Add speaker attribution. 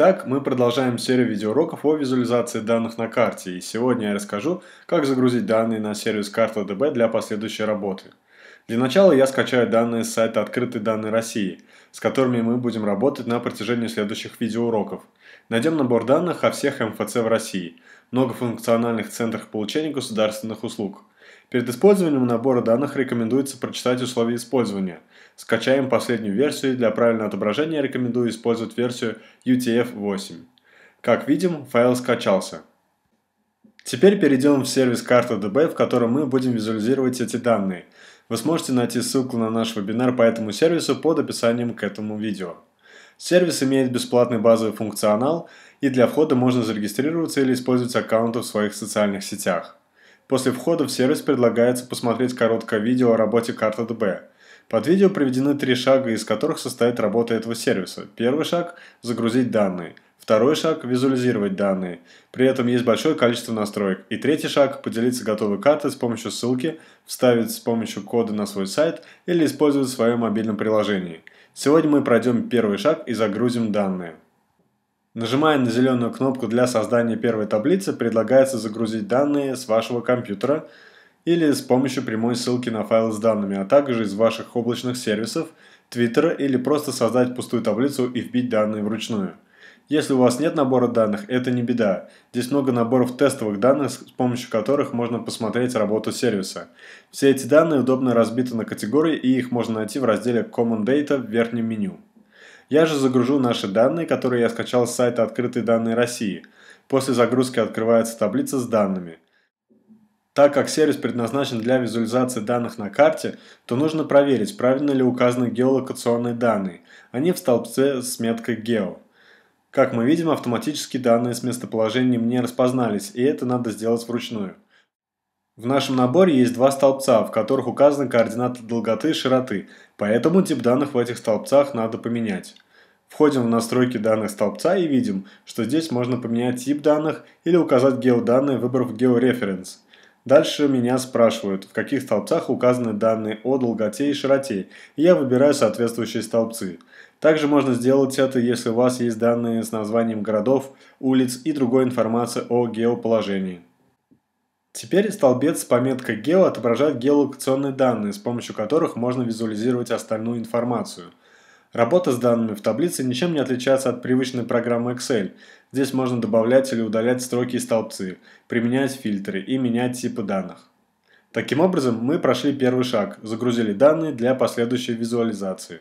Speaker 1: Итак, мы продолжаем серию видеоуроков о визуализации данных на карте, и сегодня я расскажу, как загрузить данные на сервис карта ДБ для последующей работы. Для начала я скачаю данные с сайта «Открытые данные России», с которыми мы будем работать на протяжении следующих видеоуроков. Найдем набор данных о всех МФЦ в России, многофункциональных центрах получения государственных услуг – Перед использованием набора данных рекомендуется прочитать условия использования. Скачаем последнюю версию, для правильного отображения рекомендую использовать версию UTF-8. Как видим, файл скачался. Теперь перейдем в сервис карта DB, в котором мы будем визуализировать эти данные. Вы сможете найти ссылку на наш вебинар по этому сервису под описанием к этому видео. Сервис имеет бесплатный базовый функционал, и для входа можно зарегистрироваться или использовать аккаунты в своих социальных сетях. После входа в сервис предлагается посмотреть короткое видео о работе карты ДБ. Под видео приведены три шага, из которых состоит работа этого сервиса. Первый шаг – загрузить данные. Второй шаг – визуализировать данные. При этом есть большое количество настроек. И третий шаг – поделиться готовой картой с помощью ссылки, вставить с помощью кода на свой сайт или использовать в своем мобильном приложении. Сегодня мы пройдем первый шаг и загрузим данные. Нажимая на зеленую кнопку для создания первой таблицы, предлагается загрузить данные с вашего компьютера или с помощью прямой ссылки на файл с данными, а также из ваших облачных сервисов, Твиттера или просто создать пустую таблицу и вбить данные вручную. Если у вас нет набора данных, это не беда. Здесь много наборов тестовых данных, с помощью которых можно посмотреть работу сервиса. Все эти данные удобно разбиты на категории и их можно найти в разделе Common Data в верхнем меню. Я же загружу наши данные, которые я скачал с сайта «Открытые данные России». После загрузки открывается таблица с данными. Так как сервис предназначен для визуализации данных на карте, то нужно проверить, правильно ли указаны геолокационные данные. Они а в столбце с меткой «Гео». Как мы видим, автоматически данные с местоположением не распознались, и это надо сделать вручную. В нашем наборе есть два столбца, в которых указаны координаты долготы и широты, поэтому тип данных в этих столбцах надо поменять. Входим в настройки данных столбца и видим, что здесь можно поменять тип данных или указать геоданные, выбрав геореференс. Дальше меня спрашивают, в каких столбцах указаны данные о долготе и широте, и я выбираю соответствующие столбцы. Также можно сделать это, если у вас есть данные с названием городов, улиц и другой информации о геоположении. Теперь столбец с пометкой «Гео» отображает геолокационные данные, с помощью которых можно визуализировать остальную информацию – Работа с данными в таблице ничем не отличается от привычной программы Excel. Здесь можно добавлять или удалять строки и столбцы, применять фильтры и менять типы данных. Таким образом, мы прошли первый шаг, загрузили данные для последующей визуализации.